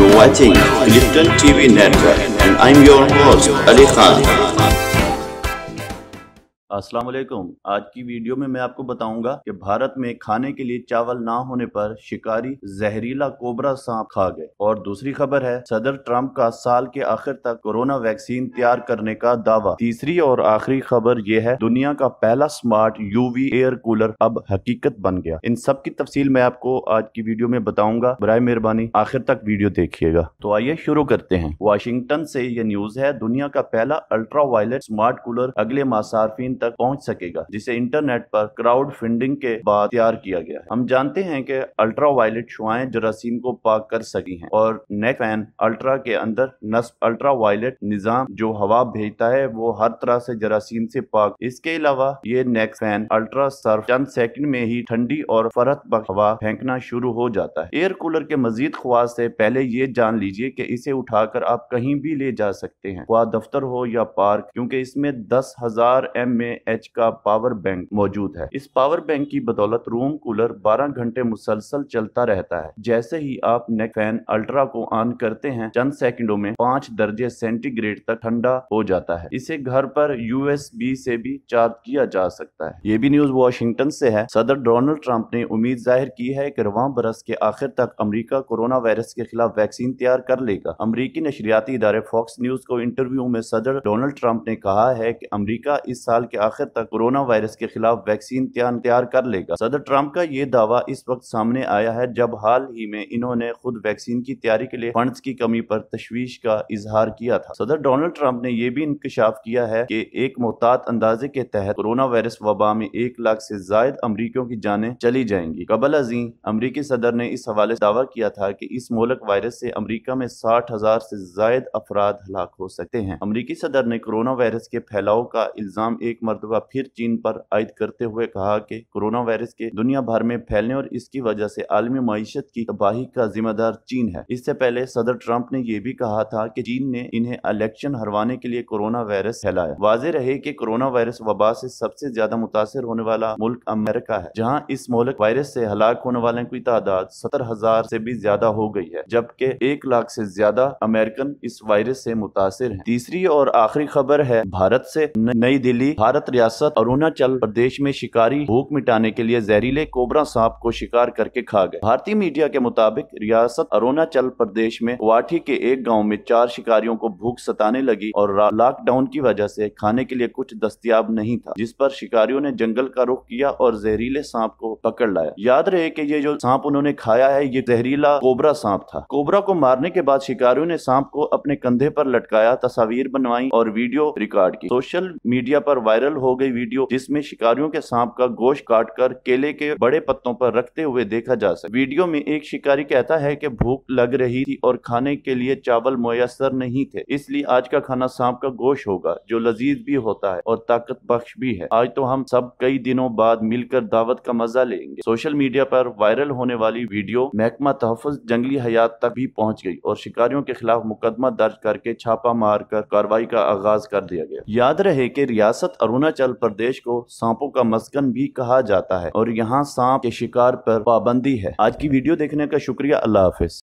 You're watching Clifton TV Network and I'm your host Ali Khan. अस्सलाम वालेकुम आज की वीडियो में मैं आपको बताऊंगा कि भारत में खाने के लिए चावल ना होने पर शिकारी जहरीला कोबरा सांप खा गए और दूसरी खबर है सदर ट्रंप का साल के आखिर तक कोरोना वैक्सीन तैयार करने का दावा तीसरी और आखिरी खबर यह है दुनिया का पहला स्मार्ट यूवी एयर कूलर अब हकीकत बन गया इन सब की तफसील मैं आपको आज की वीडियो में बताऊंगा बर मेहरबानी आखिर तक वीडियो देखिएगा तो आइए शुरू करते हैं वाशिंगटन से ये न्यूज है दुनिया का पहला अल्ट्रा वायलेट स्मार्ट कूलर अगले माह तक तक पहुंच सकेगा जिसे इंटरनेट पर क्राउड फंडिंग के बाद तैयार किया गया है हम जानते हैं कि अल्ट्रा वायलेट शुआएं जरासीम को पाक कर सकी हैं और नेक फैन अल्ट्रा के अंदर नस्ब अल्ट्रा वायलेट निजाम जो हवा भेजता है वो हर तरह से जरासीम से पाक इसके अलावा ये नेक फैन अल्ट्रा सर्फ चंद सेकंड में ही ठंडी और फरत हवा फेंकना शुरू हो जाता है एयर कूलर के मजीद ख्वास से पहले ये जान लीजिए कि इसे उठाकर आप कहीं भी ले जा सकते हैं वह दफ्तर हो या पार्क क्योंकि इसमें दस हजार एम में एच का पावर बैंक मौजूद है इस पावर बैंक की बदौलत रूम कूलर 12 घंटे मुसलसल चलता रहता है जैसे ही आप नेक फैन अल्ट्रा को ऑन करते हैं चंद सेकंडों में पाँच दर्जे सेंटीग्रेड तक ठंडा हो जाता है इसे घर पर यूएसबी से भी चार्ज किया जा सकता है ये भी न्यूज वॉशिंगटन से है सदर डोनाल्ड ट्रंप ने उम्मीद जाहिर की है कि रवा बरस के आखिर तक अमरीका कोरोना वायरस के खिलाफ वैक्सीन तैयार कर लेगा अमरीकी नशरियाती इदारे फॉक्स न्यूज को इंटरव्यू में सदर डोनाल्ड ट्रंप ने कहा है कि अमरीका इस साल के आखिर तक कोरोना वायरस के खिलाफ वैक्सीन तैयार कर लेगा सदर ट्रंप का ये दावा इस वक्त सामने आया है जब हाल ही में इन्होंने खुद वैक्सीन की तैयारी के लिए फंड की कमी पर तशवीश का इजहार किया था सदर डोनाल्ड ट्रंप ने यह भी इंकशाफ किया है कि एक मोहतात अंदाजे के तहत कोरोना वायरस वबा में एक लाख से जायद अमरीकियों की जाने चली जाएंगी कबल अजी अमरीकी सदर ने इस हवाले ऐसी दावा किया था कि इस मोलक वायरस से अमरीका में साठ हजार से जायद अफराद हलाक हो सकते हैं अमरीकी सदर ने कोरोना वायरस के फैलाव का इल्जाम एक मरतबा फिर चीन पर आयद करते हुए कहा कि कोरोना वायरस के दुनिया भर में फैलने और इसकी वजह से आलमी मीशत की तबाही का जिम्मेदार चीन है इससे पहले सदर ट्रंप ने यह भी कहा था कि चीन ने इन्हें इलेक्शन हरवाने के लिए कोरोना वायरस फैलाया वाज रहे की कोरोना वायरस वबा से सबसे ज्यादा मुतासर होने वाला मुल्क अमेरिका है जहाँ इस मुल्क वायरस से हलाक होने वालों की तादाद सत्तर हजार से भी ज्यादा हो गई है जबकि एक लाख से ज्यादा अमेरिकन इस वायरस से मुतासर है तीसरी और आखिरी खबर है भारत से नई दिल्ली भारत भारत रियासत अरुणाचल प्रदेश में शिकारी भूख मिटाने के लिए जहरीले कोबरा सांप को शिकार करके खा गए भारतीय मीडिया के मुताबिक रियासत अरुणाचल प्रदेश में वाठी के एक गांव में चार शिकारियों को भूख सताने लगी और लॉकडाउन की वजह से खाने के लिए कुछ दस्तियाब नहीं था जिस पर शिकारियों ने जंगल का रुख किया और जहरीले सांप को पकड़ लाया याद रहे की ये जो सांप उन्होंने खाया है ये जहरीला कोबरा सांप था कोबरा को मारने के बाद शिकारियों ने सांप को अपने कंधे पर लटकाया तस्वीर बनवाई और वीडियो रिकॉर्ड की सोशल मीडिया पर वायरल वायरल हो गई वीडियो जिसमें शिकारियों के सांप का गोश्त काट कर केले के बड़े पत्तों पर रखते हुए देखा जा सकता वीडियो में एक शिकारी कहता है की भूख लग रही थी और खाने के लिए चावल मुयसर नहीं थे इसलिए आज का खाना सांप का गोश्त होगा जो लजीज भी होता है और ताकत बख्श भी है आज तो हम सब कई दिनों बाद मिलकर दावत का मजा लेंगे सोशल मीडिया पर वायरल होने वाली वीडियो महकमा तहफ़ जंगली हयात तक भी पहुंच गई और शिकारियों के खिलाफ मुकदमा दर्ज करके छापा मार कर कार्रवाई का आगाज कर दिया गया याद रहे कि रियासत अरुण अरुणाचल प्रदेश को सांपों का मस्कन भी कहा जाता है और यहाँ सांप के शिकार पर पाबंदी है आज की वीडियो देखने का शुक्रिया अल्लाह हाफिज